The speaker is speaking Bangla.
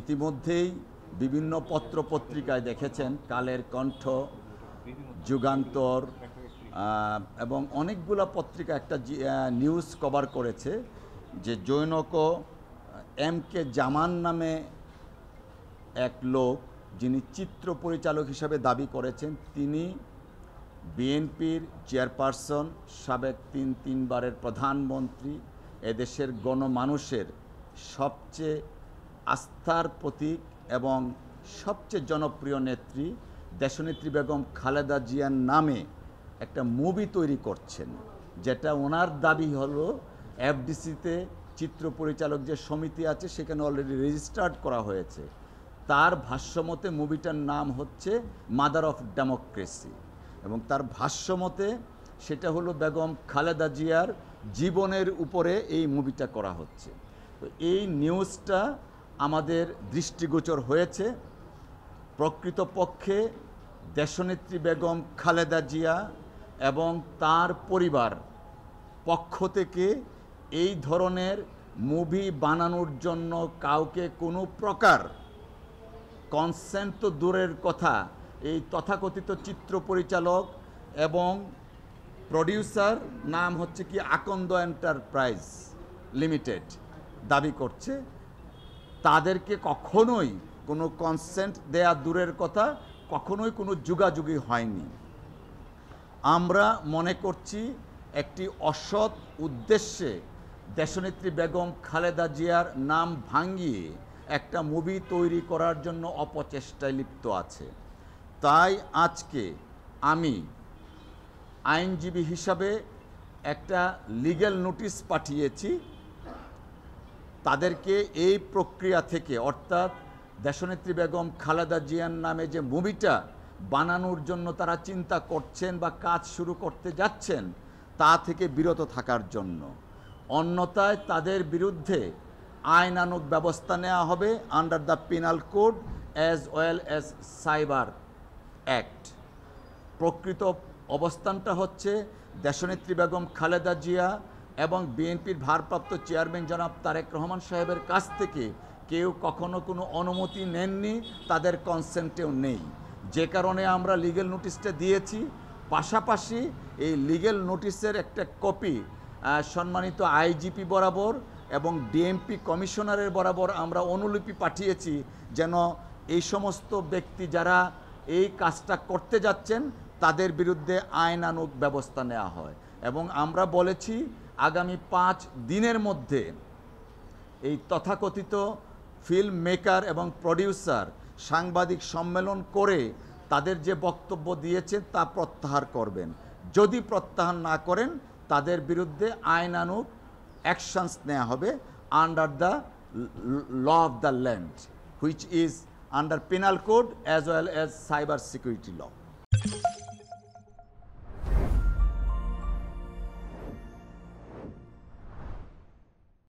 ইতিমধ্যেই বিভিন্ন পত্র পত্রিকায় দেখেছেন কালের কণ্ঠ যুগান্তর এবং অনেকগুলা পত্রিকা একটা নিউজ কভার করেছে যে জৈনক এম কে জামান নামে এক লোক যিনি চিত্র পরিচালক হিসাবে দাবি করেছেন তিনি বিএনপির চেয়ারপারসন সাবেক তিন তিনবারের প্রধানমন্ত্রী এদেশের গণমানুষের সবচেয়ে আস্থার প্রতীক এবং সবচেয়ে জনপ্রিয় নেত্রী দেশনেত্রী বেগম খালেদা জিয়ার নামে একটা মুভি তৈরি করছেন যেটা ওনার দাবি হলো এফডিসিতে চিত্র পরিচালক যে সমিতি আছে সেখানে অলরেডি রেজিস্টার্ড করা হয়েছে তার ভাষ্যমতে মুভিটার নাম হচ্ছে মাদার অফ ডেমোক্রেসি এবং তার ভাষ্যমতে সেটা হলো বেগম খালেদা জিয়ার জীবনের উপরে এই মুভিটা করা হচ্ছে তো এই নিউজটা আমাদের দৃষ্টিগোচর হয়েছে প্রকৃতপক্ষে দেশনেত্রী বেগম খালেদা জিয়া এবং তার পরিবার পক্ষ থেকে এই ধরনের মুভি বানানোর জন্য কাউকে কোনো প্রকার কনসেন্ট তো দূরের কথা এই তথাকথিত চিত্র পরিচালক এবং প্রডিউসার নাম হচ্ছে কি আকন্দ এন্টারপ্রাইজ লিমিটেড দাবি করছে তাদেরকে কখনোই কোনো কনসেন্ট দেয়া দূরের কথা কখনোই কোনো যুগাযুগি হয়নি আমরা মনে করছি একটি অসৎ উদ্দেশ্যে দেশনেত্রী বেগম খালেদা জিয়ার নাম ভাঙিয়ে একটা মুভি তৈরি করার জন্য অপচেষ্টায় লিপ্ত আছে তাই আজকে আমি আইনজীবী হিসাবে একটা লিগ্যাল নোটিশ পাঠিয়েছি তাদেরকে এই প্রক্রিয়া থেকে অর্থাৎ দেশনেত্রী বেগম খালেদা জিয়ার নামে যে মুভিটা বানানোর জন্য তারা চিন্তা করছেন বা কাজ শুরু করতে যাচ্ছেন তা থেকে বিরত থাকার জন্য অন্যতায় তাদের বিরুদ্ধে আইনানুক ব্যবস্থা নেওয়া হবে under the penal code as well as cyber act প্রকৃত অবস্থানটা হচ্ছে দেশনেত্রী বেগম খালেদা জিয়া এবং বিএনপির ভারপ্রাপ্ত চেয়ারম্যান জনাব তারেক রহমান সাহেবের কাছ থেকে কেউ কখনো কোনো অনুমতি নেননি তাদের কনসেন্টেও নেই যে কারণে আমরা লিগেল নোটিশটা দিয়েছি পাশাপাশি এই লিগেল নোটিশের একটা কপি সম্মানিত আইজিপি বরাবর এবং ডিএমপি কমিশনারের বরাবর আমরা অনুলিপি পাঠিয়েছি যেন এই সমস্ত ব্যক্তি যারা এই কাজটা করতে যাচ্ছেন তাদের বিরুদ্ধে আইনানুক ব্যবস্থা নেওয়া হয় এবং আমরা বলেছি আগামী পাঁচ দিনের মধ্যে এই তথাকথিত ফিল্ম মেকার এবং প্রডিউসার সাংবাদিক সম্মেলন করে তাদের যে বক্তব্য দিয়েছেন তা প্রত্যাহার করবেন যদি প্রত্যাহার না করেন তাদের বিরুদ্ধে আইনানুক অ্যাকশানস নেওয়া হবে under the law of the land which is under penal code as well as cyber security law